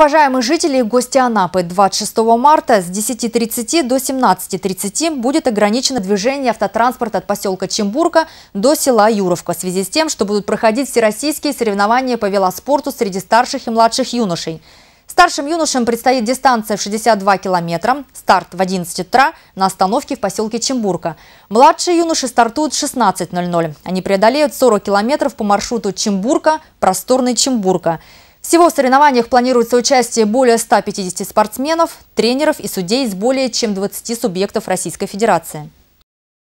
Уважаемые жители и гости Анапы, 26 марта с 10.30 до 17.30 будет ограничено движение автотранспорта от поселка Чембурка до села Юровка в связи с тем, что будут проходить всероссийские соревнования по велоспорту среди старших и младших юношей. Старшим юношам предстоит дистанция в 62 километра, старт в 11 утра на остановке в поселке Чембурка. Младшие юноши стартуют в 16.00. Они преодолеют 40 километров по маршруту Чембурка, просторный Чембурка. Всего в соревнованиях планируется участие более 150 спортсменов, тренеров и судей из более чем 20 субъектов Российской Федерации.